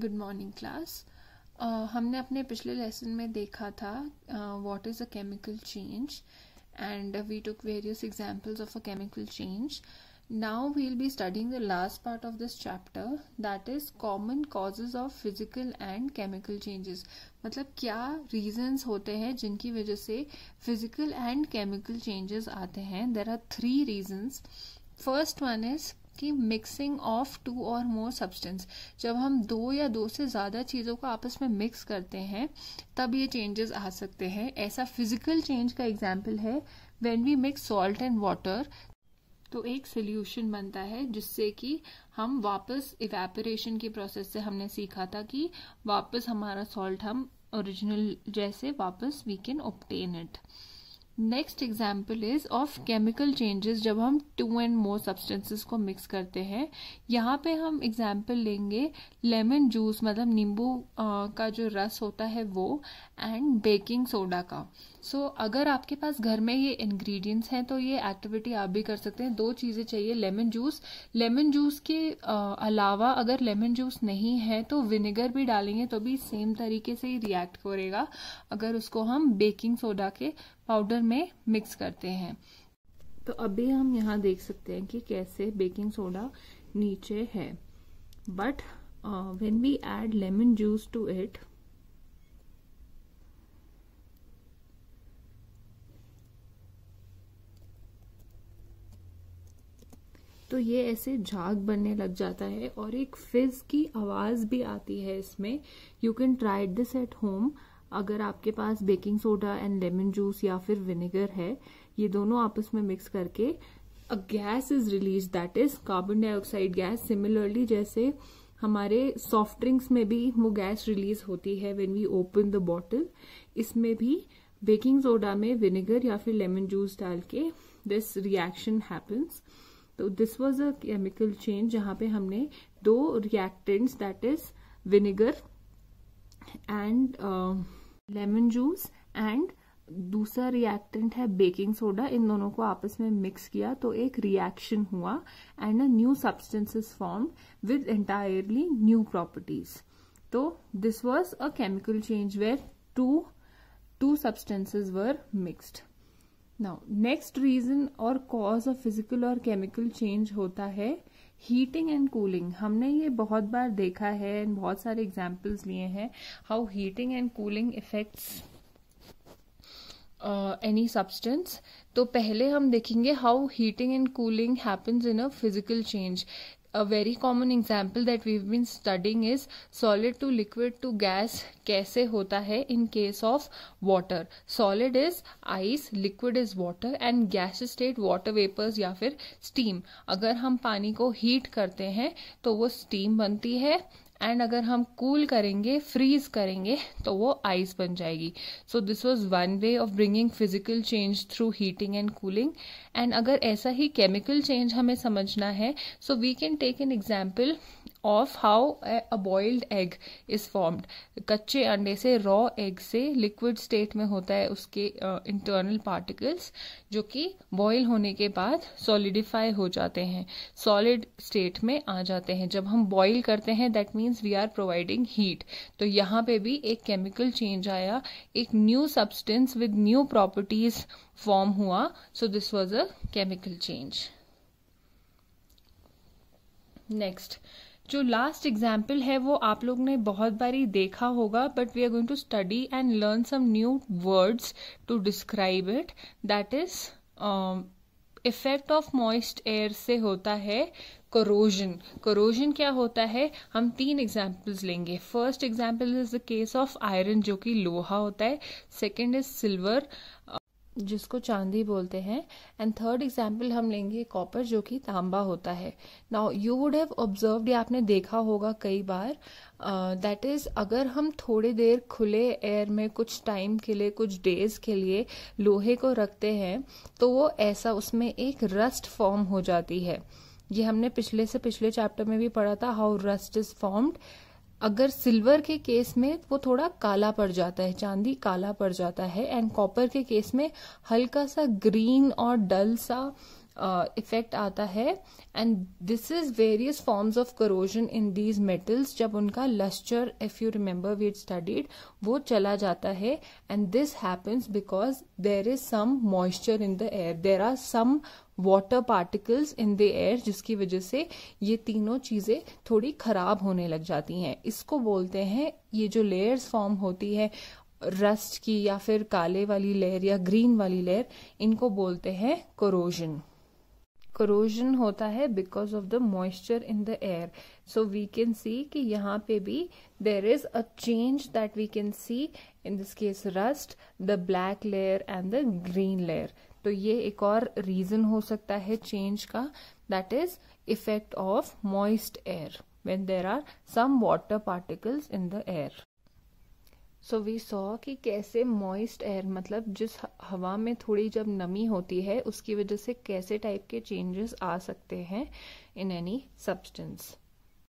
good morning class हमने अपने पिछले लेसन में देखा था what is a chemical change and we took various examples of a chemical change now we'll be studying the last part of this chapter that is common causes of physical and chemical changes मतलब क्या regions होते हैं जिनकी वजह से physical and chemical changes आते हैं there are three reasons first one is कि mixing of two or more substance जब हम दो या दो से ज़्यादा चीज़ों को आपस में मिक्स करते हैं तब ये चेंजेस आ सकते हैं ऐसा फिजिकल चेंज का एग्जाम्पल है when we mix salt and water तो एक सोल्यूशन बनता है जिससे कि हम वापस इवेपोरेशन की प्रोसेस से हमने सीखा था कि वापस हमारा सॉल्ट हम ओरिजिनल जैसे वापस we can obtain it next example is of chemical changes जब हम टू एंड मोर सब्सटेंसेस को मिक्स करते हैं यहाँ पे हम एग्जाम्पल लेंगे लेमन जूस मतलब नींबू का जो रस होता है वो एंड बेकिंग सोडा का सो so, अगर आपके पास घर में ये इंग्रेडिएंट्स हैं तो ये एक्टिविटी आप भी कर सकते हैं दो चीज़ें चाहिए लेमन जूस लेमन जूस के अलावा अगर लेमन जूस नहीं है तो विनेगर भी डालेंगे तो भी सेम तरीके से ही रिएक्ट करेगा अगर उसको हम बेकिंग सोडा के पाउडर में मिक्स करते हैं तो अभी हम यहाँ देख सकते हैं कि कैसे बेकिंग सोडा नीचे है but when we add lemon juice to it तो ये ऐसे झाग बनने लग जाता है और एक फिज की आवाज भी आती है इसमें you can try this at home अगर आपके पास baking soda and lemon juice या फिर विनेगर है ये दोनों आपस में मिक्स करके a gas is release that is carbon dioxide gas similarly जैसे हमारे सॉफ्ट ड्रिंक्स में भी वो गैस रिलीज होती है when we open the bottle इसमें भी बेकिंग सोडा में विनेगर या फिर लेमन जूस डाल के दिस रिएक्शन हैपन्स तो this was a chemical change जहां पे हमने दो reactants that is vinegar and lemon juice and दूसरा रिएक्टेंट है बेकिंग सोडा इन दोनों को आपस में मिक्स किया तो एक रिएक्शन हुआ and a new is form with entirely new properties तो this was a chemical change where two two substances were mixed now next reason और कॉज ऑफ फिजिकल और केमिकल चेंज होता है हीटिंग एंड कूलिंग हमने ये बहुत बार देखा है बहुत सारे एग्जाम्पल्स लिए हैं how heating and cooling effects any substance तो पहले हम देखेंगे how heating and cooling happens in a physical change a very common example that we've been studying is solid to liquid to gas कैसे होता है in case of water solid is ice liquid is water and gas state water vapors या फिर steam अगर हम पानी को heat करते हैं तो वो steam बनती है एंड अगर हम कूल cool करेंगे फ्रीज करेंगे तो वो आइस बन जाएगी so this was one way of bringing physical change through heating and cooling and अगर ऐसा ही केमिकल चेंज हमें समझना है so we can take an example of how a boiled egg is formed कच्चे अंडे से रॉ एग से लिक्विड स्टेट में होता है उसके इंटरनल uh, पार्टिकल्स जो कि बॉयल होने के बाद सॉलिडिफाई हो जाते हैं सॉलिड स्टेट में आ जाते हैं जब हम बॉइल करते हैं that means we are providing heat तो यहाँ पे भी एक केमिकल चेंज आया एक new substance with new properties form हुआ so this was a chemical change next जो लास्ट एग्जाम्पल है वो आप लोग ने बहुत बारी देखा होगा but we are going to study and learn some new words to describe it that is effect of moist air से होता है करोजन करोजन क्या होता है हम तीन एग्जाम्पल्स लेंगे first example is the case of iron जो कि लोहा होता है सेकेंड इज सिल्वर जिसको चांदी बोलते हैं एंड थर्ड एग्जाम्पल हम लेंगे कॉपर जो कि तांबा होता है now you would have observe या आपने देखा होगा कई बार दैट uh, इज़ अगर हम थोड़ी देर खुले एयर में कुछ टाइम के लिए कुछ डेज के लिए लोहे को रखते हैं तो वो ऐसा उसमें एक रस्ट फॉर्म हो जाती है ये हमने पिछले से पिछले चैप्टर में भी पढ़ा था हाउ रस्ट इज फॉर्म्ड अगर सिल्वर के केस में वो थोड़ा काला पड़ जाता है चांदी काला पड़ जाता है एंड कॉपर के केस में हल्का सा ग्रीन और डल सा इफेक्ट uh, आता है and this is various forms of corrosion in these metals जब उनका luster if you remember we studied वो चला जाता है and this happens because there is some moisture in the air there are some water particles in the air जिसकी वजह से ये तीनों चीज़ें थोड़ी ख़राब होने लग जाती हैं इसको बोलते हैं ये जो लेयर्स फॉर्म होती है रस्ट की या फिर काले वाली लेयर या ग्रीन वाली लेयर इनको बोलते हैं कोरोजन करोजन होता है because of the moisture in the air so we can see कि यहाँ पे भी there is a change that we can see in this case rust the black layer and the green layer तो ये एक और रीजन हो सकता है चेंज का that is effect of moist air when there are some water particles in the air so we saw कि कैसे मॉइस्ट एयर मतलब जिस हवा में थोड़ी जब नमी होती है उसकी वजह से कैसे टाइप के चेंजेस आ सकते हैं इन एनी सब्सटेंस